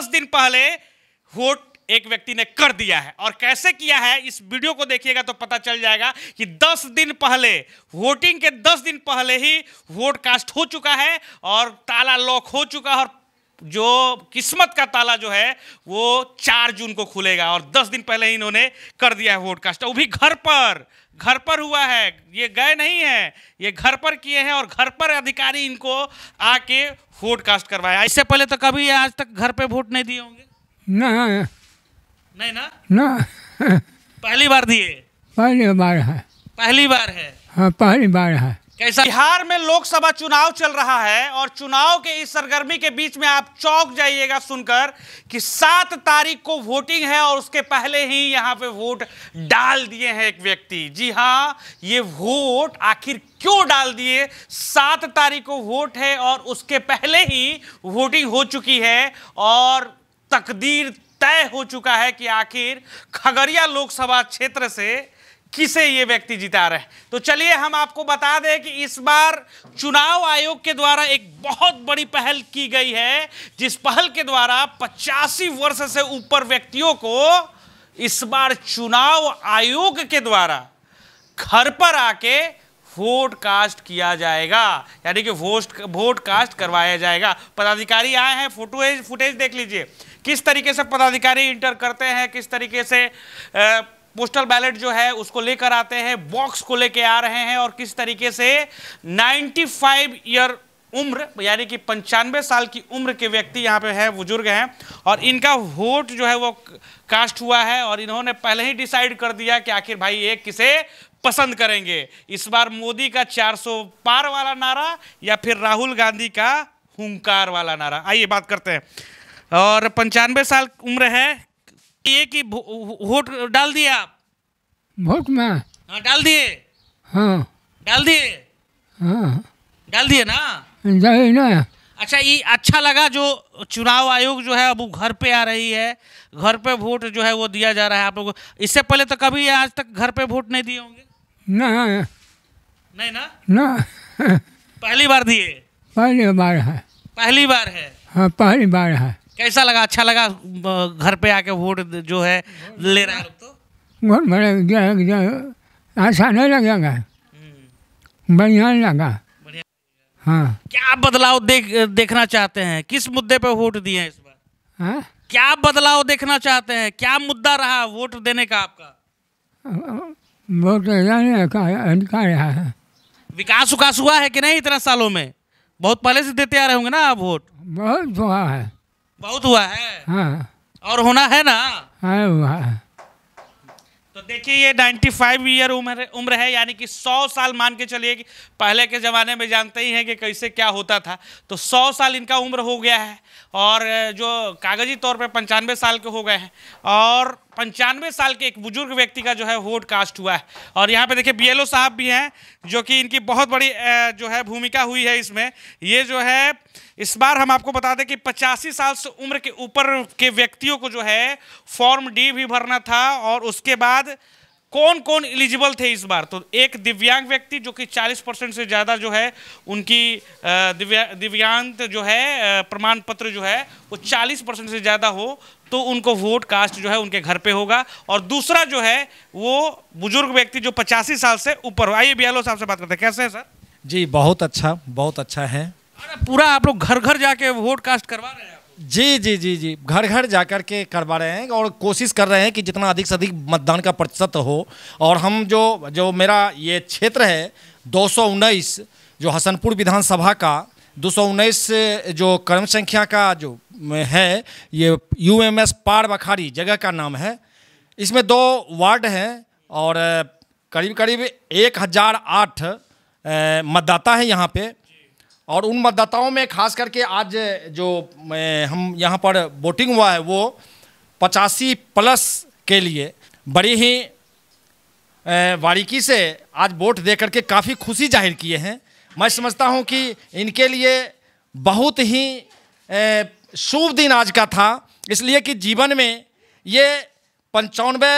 दस दिन पहले वोट एक व्यक्ति ने कर दिया है और कैसे किया है इस वीडियो को देखिएगा तो पता चल जाएगा कि दस दिन पहले वोटिंग के दस दिन पहले ही वोट कास्ट हो चुका है और ताला लॉक हो चुका है और जो किस्मत का ताला जो है वो चार जून को खुलेगा और दस दिन पहले ही इन्होंने कर दिया है वोडकास्ट वो भी घर पर घर पर हुआ है ये गए नहीं है ये घर पर किए हैं और घर पर अधिकारी इनको आके वोडकास्ट करवाया इससे पहले तो कभी आज तक घर पे वोट नहीं दिए होंगे ना नहीं ना ना पहली बार दिए पहली बार है पहली बार है हाँ पहली बार है कैसा बिहार में लोकसभा चुनाव चल रहा है और चुनाव के इस सरगर्मी के बीच में आप चौक जाइएगा सुनकर कि सात तारीख को वोटिंग है और उसके पहले ही यहाँ पे वोट डाल दिए हैं एक व्यक्ति जी हाँ ये वोट आखिर क्यों डाल दिए सात तारीख को वोट है और उसके पहले ही वोटिंग हो चुकी है और तकदीर तय हो चुका है कि आखिर खगड़िया लोकसभा क्षेत्र से किसे ये व्यक्ति जिता रहे तो चलिए हम आपको बता दें कि इस बार चुनाव आयोग के द्वारा एक बहुत बड़ी पहल की गई है जिस पहल के द्वारा पचासी वर्ष से ऊपर व्यक्तियों को इस बार चुनाव आयोग के द्वारा घर पर आके वोट कास्ट किया जाएगा यानी कि वोट वोट कास्ट करवाया जाएगा पदाधिकारी आए हैं फोटोज फुटेज देख लीजिए किस तरीके से पदाधिकारी इंटर करते हैं किस तरीके से आ, पोस्टल बैलेट जो है उसको लेकर आते हैं बॉक्स को लेकर आ रहे हैं और किस तरीके से 95 ईयर उम्र यानी कि पंचानवे साल की उम्र के व्यक्ति यहाँ पे हैं बुजुर्ग हैं और इनका वोट जो है वो कास्ट हुआ है और इन्होंने पहले ही डिसाइड कर दिया कि आखिर भाई ये किसे पसंद करेंगे इस बार मोदी का 400 पार वाला नारा या फिर राहुल गांधी का हुंकार वाला नारा आइए बात करते हैं और पंचानवे साल उम्र है एक ही वोट डाल दिए आप वोट में हाँ डाल दिए हाँ डाल दिए हाँ डाल दिए ना ना अच्छा ये अच्छा लगा जो चुनाव आयोग जो है अब घर पे आ रही है घर पे वोट जो है वो दिया जा रहा है आप लोगों को इससे पहले तो कभी आज तक घर पे वोट नहीं दिए होंगे ना नहीं ना ना पहली बार दिए पहली बार है पहली बार है हाँ पहली बार है कैसा लगा अच्छा लगा घर पे आके वोट जो है ले रहा है तो बहुत बड़ा अच्छा नहीं लगेगा हम्म। बढ़िया लगा हाँ क्या बदलाव देख देखना चाहते हैं किस मुद्दे पर वोट दिए इस बार हाँ? क्या बदलाव देखना चाहते हैं क्या मुद्दा रहा वोट देने का आपका वोट अधिकार है विकास उकास हुआ है कि नहीं इतना सालों में बहुत पहले से देते आ रहे होंगे ना आप वोट बहुत हुआ है बहुत हुआ है हाँ और होना है ना हाँ हुआ है तो देखिए ये 95 ईयर उम्र उम्र है यानी कि 100 साल मान के चलिए कि पहले के ज़माने में जानते ही हैं कि कैसे क्या होता था तो 100 साल इनका उम्र हो गया है और जो कागजी तौर पे पंचानवे साल के हो गए हैं और पंचानवे साल के एक बुजुर्ग व्यक्ति का जो है वोट कास्ट हुआ है और यहाँ पे देखिए बीएलओ साहब भी हैं जो कि इनकी बहुत बड़ी जो है भूमिका हुई है इसमें ये जो है इस बार हम आपको बता दें कि पचासी साल से उम्र के ऊपर के व्यक्तियों को जो है फॉर्म डी भी भरना था और उसके बाद कौन कौन एलिजिबल थे इस बार तो एक दिव्यांग व्यक्ति जो कि 40 परसेंट से ज़्यादा जो है उनकी दिव्या दिव्यांग जो है प्रमाण पत्र जो है वो 40 परसेंट से ज़्यादा हो तो उनको वोट कास्ट जो है उनके घर पे होगा और दूसरा जो है वो बुजुर्ग व्यक्ति जो पचासी साल से ऊपर हो आइए बियालो साहब से बात करते हैं कैसे हैं सर जी बहुत अच्छा बहुत अच्छा है पूरा आप लोग घर घर जाके वोट कास्ट करवा रहे हैं जी जी जी जी घर घर जा कर के करवा रहे हैं और कोशिश कर रहे हैं कि जितना अधिक से अधिक मतदान का प्रतिशत हो और हम जो जो मेरा ये क्षेत्र है दो जो हसनपुर विधानसभा का दो जो कर्म संख्या का जो में है ये यू एम एस पार बखारी जगह का नाम है इसमें दो वार्ड हैं और करीब करीब एक हज़ार आठ मतदाता हैं यहाँ पे और उन मतदाताओं में खास करके आज जो हम यहाँ पर वोटिंग हुआ है वो पचासी प्लस के लिए बड़ी ही बारीकी से आज वोट दे करके काफ़ी खुशी जाहिर किए हैं मैं समझता हूँ कि इनके लिए बहुत ही शुभ दिन आज का था इसलिए कि जीवन में ये पंचानवे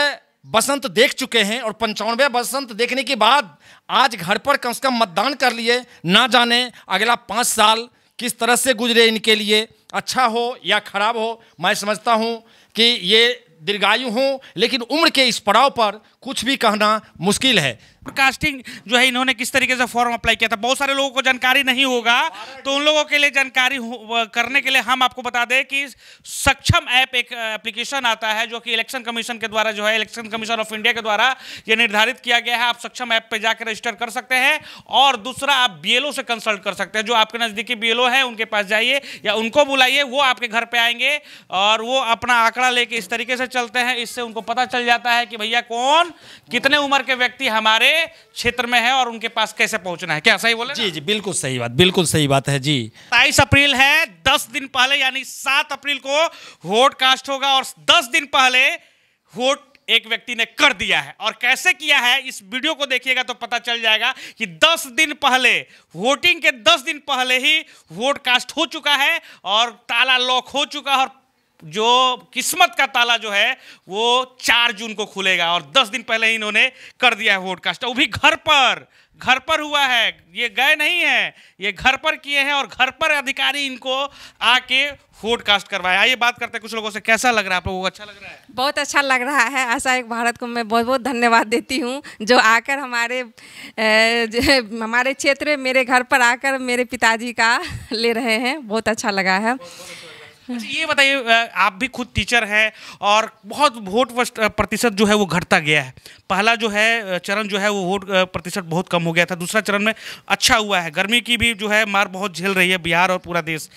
बसंत देख चुके हैं और पंचानवे बसंत देखने के बाद आज घर पर कम से कम मतदान कर लिए ना जाने अगला पाँच साल किस तरह से गुजरे इनके लिए अच्छा हो या खराब हो मैं समझता हूँ कि ये दीर्घायु हों लेकिन उम्र के इस पड़ाव पर कुछ भी कहना मुश्किल है कास्टिंग जो है इन्होंने किस तरीके से फॉर्म अप्लाई किया था बहुत सारे लोगों को जानकारी नहीं होगा तो उन लोगों के लिए जानकारी करने के लिए हम आपको बता दें कि सक्षम ऐप एक एप्लीकेशन आता है जो कि इलेक्शन कमीशन के द्वारा जो है इलेक्शन कमीशन ऑफ इंडिया के द्वारा ये निर्धारित किया गया है आप सक्षम ऐप पर जाकर रजिस्टर कर सकते हैं और दूसरा आप बीएलओ से कंसल्ट कर सकते हैं जो आपके नज़दीकी बीएलओ है उनके पास जाइए या उनको बुलाइए वो आपके घर पर आएंगे और वो अपना आंकड़ा लेके इस तरीके से चलते हैं इससे उनको पता चल जाता है कि भैया कौन कितने उम्र के व्यक्ति हमारे क्षेत्र में है और उनके पास कैसे पहुंचना है क्या सही बोले जी जी बिल्कुल सही बात बिल्कुल सही बात है जी बाईस अप्रैल है दस दिन पहले यानी सात अप्रैल को वोट कास्ट होगा और दस दिन पहले वोट एक व्यक्ति ने कर दिया है और कैसे किया है इस वीडियो को देखिएगा तो पता चल जाएगा कि 10 दिन पहले वोटिंग के 10 दिन पहले ही वोट कास्ट हो चुका है और ताला लॉक हो चुका है और जो किस्मत का ताला जो है वो चार जून को खुलेगा और दस दिन पहले ही इन्होंने कर दिया है वोडकास्ट वो भी घर पर घर पर हुआ है ये गए नहीं है ये घर पर किए हैं और घर पर अधिकारी इनको आके फोडकास्ट करवाया आइए बात करते हैं कुछ लोगों से कैसा लग रहा है आप लोगों को अच्छा लग रहा है बहुत अच्छा लग रहा है ऐसा एक भारत को मैं बहुत बहुत धन्यवाद देती हूँ जो आकर हमारे हमारे क्षेत्र मेरे घर पर आकर मेरे पिताजी का ले रहे हैं बहुत अच्छा लगा है बहुत, बहुत अच्छा, ये बताइए आप भी खुद टीचर हैं और बहुत वोट प्रतिशत जो है वो घटता गया है पहला जो है चरण जो है वो वोट प्रतिशत बहुत कम हो गया था दूसरा चरण में अच्छा हुआ है गर्मी की भी जो है मार बहुत झेल रही है बिहार और पूरा देश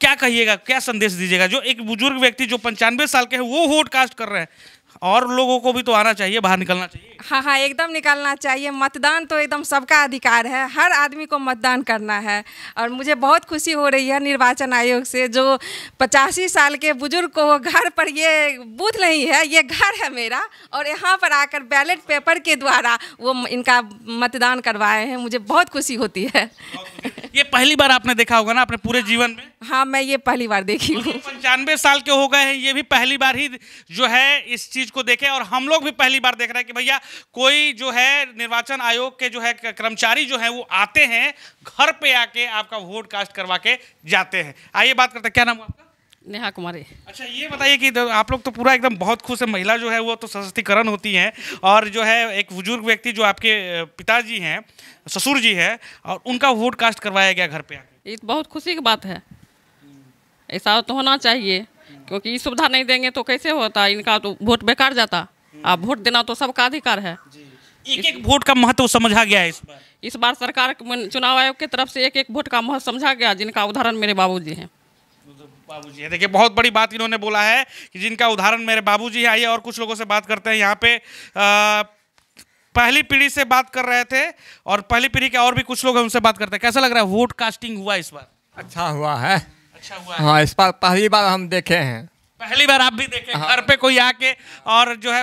क्या कहिएगा क्या संदेश दीजिएगा जो एक बुजुर्ग व्यक्ति जो पंचानवे साल के हैं वो वोट कास्ट कर रहे हैं और लोगों को भी तो आना चाहिए बाहर निकलना चाहिए हाँ हाँ एकदम निकलना चाहिए मतदान तो एकदम सबका अधिकार है हर आदमी को मतदान करना है और मुझे बहुत खुशी हो रही है निर्वाचन आयोग से जो पचासी साल के बुजुर्ग को घर पर ये बूथ नहीं है ये घर है मेरा और यहाँ पर आकर बैलेट पेपर के द्वारा वो इनका मतदान करवाए हैं मुझे बहुत खुशी होती है ये पहली बार आपने देखा होगा ना अपने पूरे जीवन में हाँ मैं ये पहली बार देखी हूँ पंचानवे साल के हो गए हैं ये भी पहली बार ही जो है इस चीज को देखे और हम लोग भी पहली बार देख रहे हैं कि भैया कोई जो है निर्वाचन आयोग के जो है कर्मचारी जो है वो आते हैं घर पे आके आपका वोट कास्ट करवा के जाते हैं आइए बात करते हैं क्या नाम आपका नेहा कुमारी अच्छा ये बताइए कि तो आप लोग तो पूरा एकदम बहुत खुश है महिला जो है वो तो सशक्तिकरण होती हैं और जो है एक बुजुर्ग व्यक्ति जो आपके पिताजी हैं ससुर जी है और उनका वोट कास्ट करवाया गया घर पे ये तो बहुत खुशी की बात है ऐसा तो होना चाहिए क्योंकि ये सुविधा नहीं देंगे तो कैसे होता इनका तो वोट बेकार जाता आप वोट देना तो सबका अधिकार है एक एक वोट का महत्व समझा गया है इस बार इस बार सरकार चुनाव आयोग की तरफ से एक एक वोट का महत्व समझा गया जिनका उदाहरण मेरे बाबूजी हैं बाबूजी देखिए बहुत बड़ी बात इन्होंने बोला है कि जिनका उदाहरण मेरे बाबूजी आइए और कुछ लोगों से बात करते हैं यहाँ पे आ, पहली पीढ़ी से बात कर रहे थे और पहली पीढ़ी के और भी कुछ लोग हैं उनसे बात करते हैं कैसा लग रहा है वोट कास्टिंग हुआ इस बार अच्छा हुआ है अच्छा हुआ है। हाँ इस बार पहली बार हम देखे हैं पहली बार आप भी देखे हाँ। घर पे कोई आके और जो है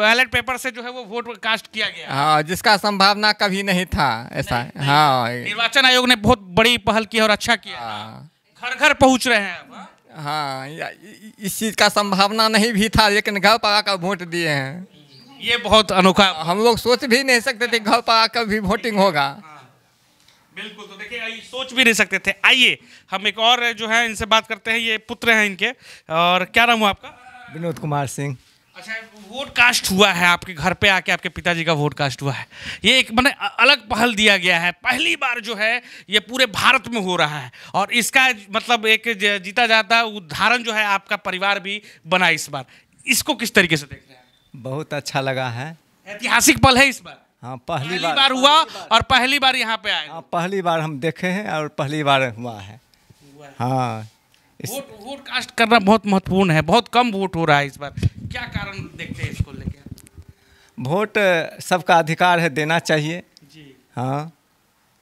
बैलेट पेपर से जो है वो वोट कास्ट किया गया हाँ जिसका संभावना कभी नहीं था ऐसा हाँ निर्वाचन आयोग ने बहुत बड़ी पहल की और अच्छा किया हाँ। घर घर पहुंच रहे हैं हाँ? हाँ इस चीज़ का संभावना नहीं भी था लेकिन घर पर आकर वोट दिए हैं ये बहुत अनोखा हम लोग सोच भी नहीं सकते थे घर पर आकर भी वोटिंग होगा हाँ, बिल्कुल तो देखिए ये सोच भी नहीं सकते थे आइए हम एक और जो है इनसे बात करते हैं ये पुत्र हैं इनके और क्या नाम हुआ आपका विनोद कुमार सिंह अच्छा वोट कास्ट हुआ है आपके घर पे आके आपके पिताजी का वोट कास्ट हुआ है ये एक मैंने अलग पहल दिया गया है पहली बार जो है ये पूरे भारत में हो रहा है और इसका मतलब एक जीता जाता उदाहरण जो है आपका परिवार भी बना इस बार इसको किस तरीके से देख रहे हैं बहुत अच्छा लगा है ऐतिहासिक पल है इस बार हाँ पहली, पहली बार, बार हुआ पहली बार। और पहली बार यहाँ पे आए हाँ पहली बार हम देखे हैं और पहली बार हुआ है हाँ वोट वोट कास्ट करना बहुत महत्वपूर्ण है बहुत कम वोट हो रहा है इस बार क्या कारण देखते हैं इसको लेकर वोट सबका अधिकार है देना चाहिए जी हाँ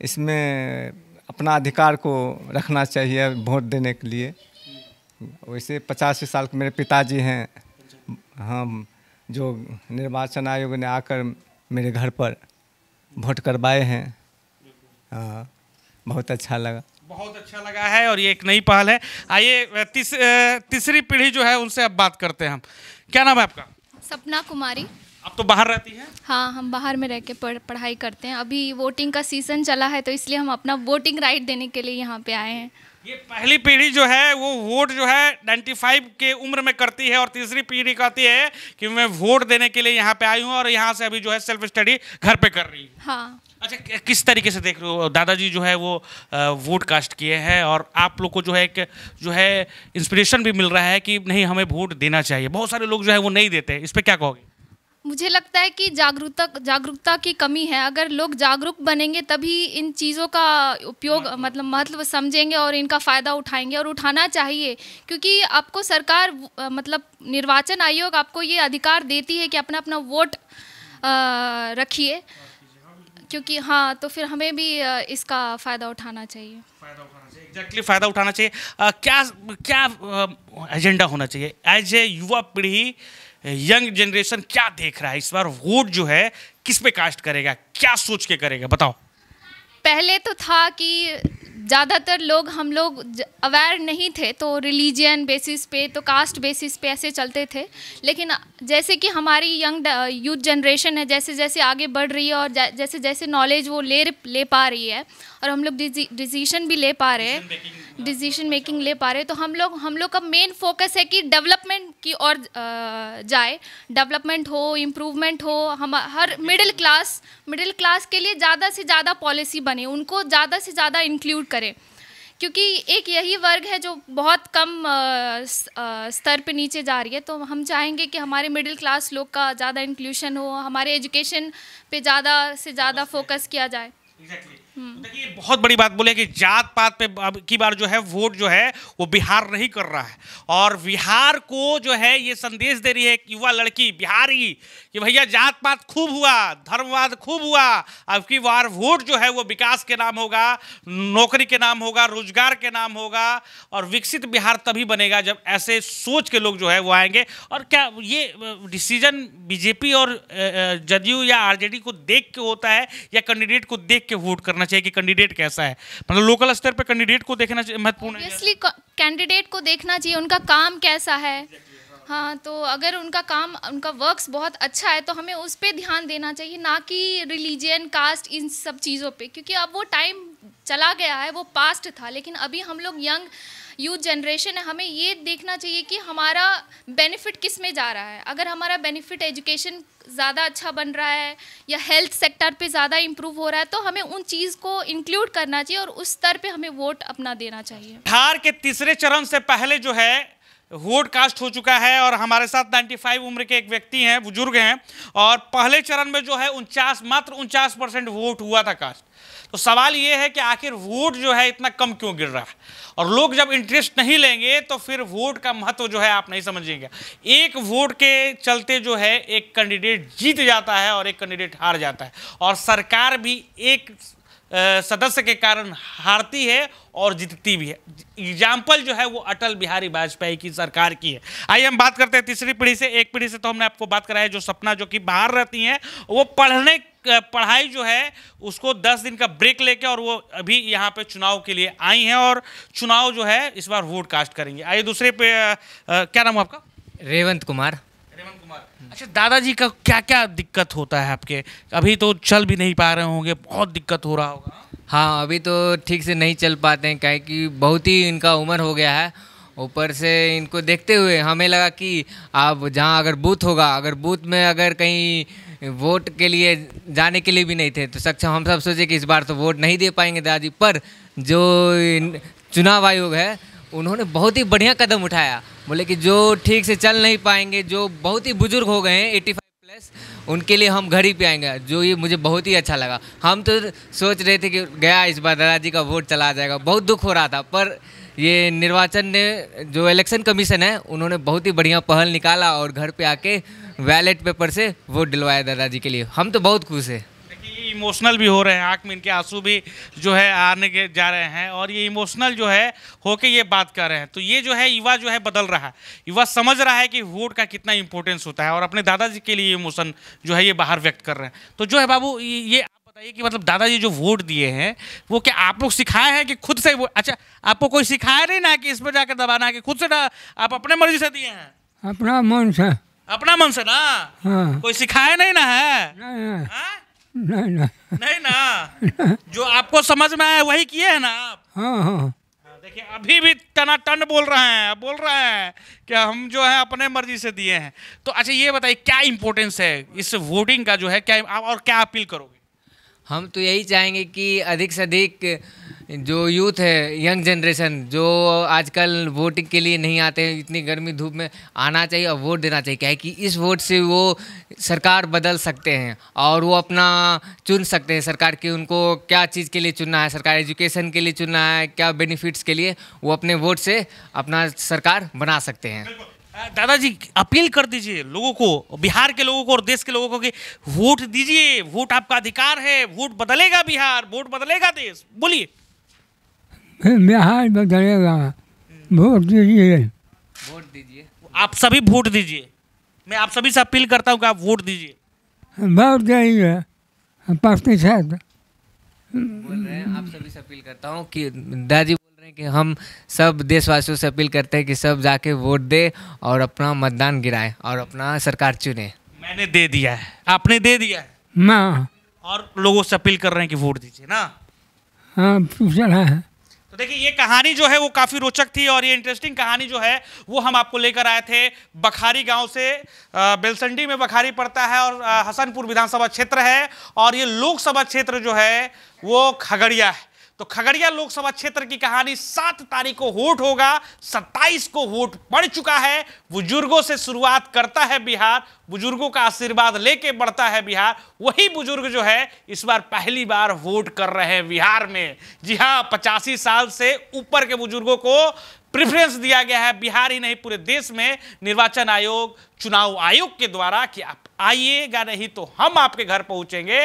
इसमें अपना अधिकार को रखना चाहिए वोट देने के लिए वैसे पचासी साल के मेरे पिताजी हैं हम हाँ, जो निर्वाचन आयोग ने आकर मेरे घर पर वोट करवाए हैं हाँ बहुत अच्छा लगा बहुत अच्छा लगा है और ये एक नई पहल है आइए तीस, तीसरी पीढ़ी जो है उनसे अब बात करते हैं हम क्या नाम है आपका सपना कुमारी आप तो बाहर रहती हैं हाँ हम बाहर में रह के पढ़, पढ़ाई करते हैं अभी वोटिंग का सीजन चला है तो इसलिए हम अपना वोटिंग राइट देने के लिए यहाँ पे आए हैं ये पहली पीढ़ी जो है वो वोट जो है नाइन्टी के उम्र में करती है और तीसरी पीढ़ी कहती है कि मैं वोट देने के लिए यहाँ पे आई हूँ और यहाँ से अभी जो है सेल्फ स्टडी घर पे कर रही हूँ हाँ अच्छा किस तरीके से देख रहे हो दादाजी जो है वो वोट कास्ट किए हैं और आप लोग को जो है एक जो है इंस्पिरेशन भी मिल रहा है कि नहीं हमें वोट देना चाहिए बहुत सारे लोग जो है वो नहीं देते इस पर क्या कहोगे मुझे लगता है कि जागरूकता जागरूकता की कमी है अगर लोग जागरूक बनेंगे तभी इन चीज़ों का उपयोग मतलब महत्व समझेंगे और इनका फ़ायदा उठाएंगे और उठाना चाहिए क्योंकि आपको सरकार मतलब निर्वाचन आयोग आपको ये अधिकार देती है कि अपना अपना वोट रखिए क्योंकि हाँ तो फिर हमें भी इसका फ़ायदा उठाना चाहिए फ़ायदा उठाना चाहिए एग्जैक्टली फ़ायदा उठाना चाहिए आ, क्या क्या एजेंडा होना चाहिए एज ए युवा पीढ़ी यंग जनरेशन क्या देख रहा है इस बार वोट जो है किस पे कास्ट करेगा क्या सोच के करेगा बताओ पहले तो था कि ज़्यादातर लोग हम लोग अवेयर नहीं थे तो रिलीजन बेसिस पे तो कास्ट बेसिस पे ऐसे चलते थे लेकिन जैसे कि हमारी यंग यूथ जनरेशन है जैसे जैसे आगे बढ़ रही है और जैसे जैसे नॉलेज वो ले ले पा रही है और हम लोग डिसीशन भी ले पा रहे हैं डिसीशन मेकिंग uh, ले पा रहे हैं तो हम लोग हम लोग का मेन फोकस है कि डेवलपमेंट की ओर uh, जाए डेवलपमेंट हो इम्प्रूवमेंट हो हम हर मिडिल क्लास मिडिल क्लास के लिए ज़्यादा से ज़्यादा पॉलिसी बने उनको ज़्यादा से ज़्यादा इंक्लूड करें करें क्योंकि एक यही वर्ग है जो बहुत कम स्तर पे नीचे जा रही है तो हम चाहेंगे कि हमारे मिडिल क्लास लोग का ज़्यादा इंक्लूशन हो हमारे एजुकेशन पे ज़्यादा से ज़्यादा फोकस किया जाए exactly. हम्म। देखिए बहुत बड़ी बात बोले कि जात पात पे अब की बार जो है वोट जो है वो बिहार नहीं कर रहा है और बिहार को जो है ये संदेश दे रही है युवा लड़की बिहारी कि भैया जात पात खूब हुआ धर्मवाद खूब हुआ अब की बार वोट जो है वो विकास के नाम होगा नौकरी के नाम होगा रोजगार के नाम होगा और विकसित बिहार तभी बनेगा जब ऐसे सोच के लोग जो है वो आएंगे और क्या ये डिसीजन बीजेपी और जदयू या आरजेडी को देख के होता है या कैंडिडेट को देख के वोट करना देखना चाहिए कि कैंडिडेट कैसा है मतलब लोकल स्तर पर कैंडिडेट को देखना महत्वपूर्ण है कैंडिडेट को देखना चाहिए उनका काम कैसा है हाँ तो अगर उनका काम उनका वर्क्स बहुत अच्छा है तो हमें उस पर ध्यान देना चाहिए ना कि रिलीजन कास्ट इन सब चीज़ों पे क्योंकि अब वो टाइम चला गया है वो पास्ट था लेकिन अभी हम लोग यंग यूथ जनरेशन है हमें ये देखना चाहिए कि हमारा बेनिफिट किस में जा रहा है अगर हमारा बेनिफिट एजुकेशन ज़्यादा अच्छा बन रहा है या हेल्थ सेक्टर पे ज़्यादा इम्प्रूव हो रहा है तो हमें उन चीज़ को इंक्लूड करना चाहिए और उस स्तर पे हमें वोट अपना देना चाहिए बिहार के तीसरे चरण से पहले जो है वोट कास्ट हो चुका है और हमारे साथ 95 उम्र के एक व्यक्ति हैं बुजुर्ग हैं और पहले चरण में जो है उनचास मात्र उनचास परसेंट वोट हुआ था कास्ट तो सवाल ये है कि आखिर वोट जो है इतना कम क्यों गिर रहा है और लोग जब इंटरेस्ट नहीं लेंगे तो फिर वोट का महत्व जो है आप नहीं समझेंगे एक वोट के चलते जो है एक कैंडिडेट जीत जाता है और एक कैंडिडेट हार जाता है और सरकार भी एक सदस्य के कारण हारती है और जीतती भी है एग्जाम्पल जो है वो अटल बिहारी वाजपेयी की सरकार की है आइए हम बात करते हैं तीसरी पीढ़ी से एक पीढ़ी से तो हमने आपको बात कराया जो सपना जो कि बाहर रहती हैं वो पढ़ने पढ़ाई जो है उसको दस दिन का ब्रेक लेके और वो अभी यहाँ पे चुनाव के लिए आई हैं और चुनाव जो है इस बार वोट कास्ट करेंगे आइए दूसरे पे आ, क्या नाम आपका रेवंत कुमार रेमन कुमार अच्छा दादाजी का क्या क्या दिक्कत होता है आपके अभी तो चल भी नहीं पा रहे होंगे बहुत दिक्कत हो रहा होगा हाँ अभी तो ठीक से नहीं चल पाते हैं क्योंकि कि बहुत ही इनका उम्र हो गया है ऊपर से इनको देखते हुए हमें लगा कि आप जहाँ अगर बूथ होगा अगर बूथ में अगर कहीं वोट के लिए जाने के लिए भी नहीं थे तो सक्षम हम सब सोचे कि इस बार तो वोट नहीं दे पाएंगे दादाजी पर जो चुनाव आयोग है उन्होंने बहुत ही बढ़िया कदम उठाया बोले कि जो ठीक से चल नहीं पाएंगे जो बहुत ही बुजुर्ग हो गए हैं एटी प्लस उनके लिए हम घर ही पे आएंगे जो ये मुझे बहुत ही अच्छा लगा हम तो सोच रहे थे कि गया इस बार दादाजी का वोट चला जाएगा बहुत दुख हो रहा था पर ये निर्वाचन ने जो इलेक्शन कमीशन है उन्होंने बहुत ही बढ़िया पहल निकाला और घर पे आके वैलेट पेपर से वोट डिलवाया दादाजी के लिए हम तो बहुत खुश हैं इमोशनल भी हो रहे हैं आँख में इनके आंसू भी जो है आने के जा रहे हैं और ये इमोशनल जो है होके ये बात कर रहे हैं तो ये जो है युवा जो है बदल रहा है युवा समझ रहा है कि वोट का कितना इंपॉर्टेंस होता है और अपने दादाजी के लिए इमोशन जो है ये बाहर व्यक्त कर रहे हैं तो जो है बाबू ये आप बताइए कि मतलब दादाजी जो वोट दिए हैं वो क्या आप लोग सिखाए हैं कि खुद से अच्छा आपको कोई सिखाया नहीं ना कि इस पर जाकर दबाना कि खुद से आप अपने मर्जी से दिए हैं अपना मन से अपना मन से ना हाँ। कोई सिखाया नहीं ना है नहीं, नहीं ना नहीं ना जो आपको समझ में आया वही किए हैं ना आप हाँ हाँ, हाँ।, हाँ देखिए अभी भी टनाटन बोल रहे हैं बोल रहे हैं कि हम जो है अपने मर्जी से दिए हैं तो अच्छा ये बताइए क्या इम्पोर्टेंस है इस वोटिंग का जो है क्या और क्या अपील करोगे हम तो यही चाहेंगे कि अधिक से अधिक जो यूथ है यंग जनरेशन जो आजकल वोटिंग के लिए नहीं आते हैं इतनी गर्मी धूप में आना चाहिए और वोट देना चाहिए क्या कि इस वोट से वो सरकार बदल सकते हैं और वो अपना चुन सकते हैं सरकार की उनको क्या चीज़ के लिए चुनना है सरकार एजुकेशन के लिए चुनना है क्या बेनिफिट्स के लिए वो अपने वोट से अपना सरकार बना सकते हैं दादाजी अपील कर दीजिए लोगों को बिहार के लोगों को और देश के लोगों को कि वोट दीजिए वोट आपका अधिकार है वोट बदलेगा बिहार वोट बदलेगा देश बोलिए फिर बिहार बदलेगा वोट दीजिए वोट दीजिए आप सभी वोट दीजिए मैं आप सभी से अपील करता हूँ कि आप वोट दीजिए वोट दीजिए प्रतिशत बोल रहे हैं आप सभी से अपील करता हूँ कि दादी बोल रहे हैं कि हम सब देशवासियों से अपील करते हैं कि सब जाके वोट दे और अपना मतदान गिराए और अपना सरकार चुने मैंने दे दिया है आपने दे दिया है ना और लोगों से अपील कर रहे हैं कि वोट दीजिए ना हाँ है देखिए ये कहानी जो है वो काफ़ी रोचक थी और ये इंटरेस्टिंग कहानी जो है वो हम आपको लेकर आए थे बखारी गांव से बेलसंडी में बखारी पड़ता है और हसनपुर विधानसभा क्षेत्र है और ये लोकसभा क्षेत्र जो है वो खगड़िया है तो खगड़िया लोकसभा क्षेत्र की कहानी सात तारीख को वोट होगा सत्ताईस को वोट पड़ चुका है बुजुर्गों से शुरुआत करता है बिहार बुजुर्गों का आशीर्वाद लेके बढ़ता है बिहार वही बुजुर्ग जो है इस बार पहली बार वोट कर रहे हैं बिहार में जी हाँ पचासी साल से ऊपर के बुजुर्गों को प्रिफरेंस दिया गया है बिहार ही नहीं पूरे देश में निर्वाचन आयोग चुनाव आयोग के द्वारा कि आप आइएगा नहीं तो हम आपके घर पहुंचेंगे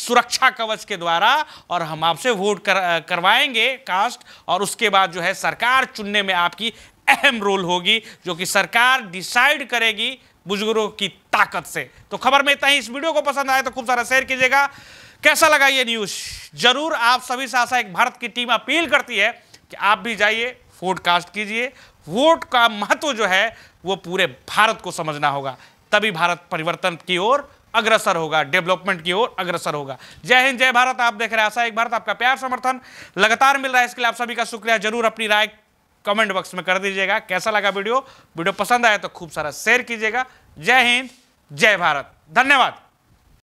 सुरक्षा कवच के द्वारा और हम आपसे वोट कर, करवाएंगे कास्ट और उसके बाद जो है सरकार चुनने में आपकी अहम रोल होगी जो कि सरकार डिसाइड करेगी बुजुर्गों की ताकत से तो खबर में इतना ही इस वीडियो को पसंद आए तो खूब सारा शेयर कीजिएगा कैसा लगा ये न्यूज़ जरूर आप सभी से आशा एक भारत की टीम अपील करती है कि आप भी जाइए फोर्डकास्ट कीजिए वोट का महत्व जो है वो पूरे भारत को समझना होगा तभी भारत परिवर्तन की ओर अग्रसर होगा डेवलपमेंट की ओर अग्रसर होगा जय हिंद जय भारत आप देख रहे हैं आशा एक भारत आपका प्यार समर्थन लगातार मिल रहा है इसके लिए आप सभी का शुक्रिया जरूर अपनी राय कमेंट बॉक्स में कर दीजिएगा कैसा लगा वीडियो वीडियो पसंद आया तो खूब सारा शेयर कीजिएगा जय हिंद जय भारत धन्यवाद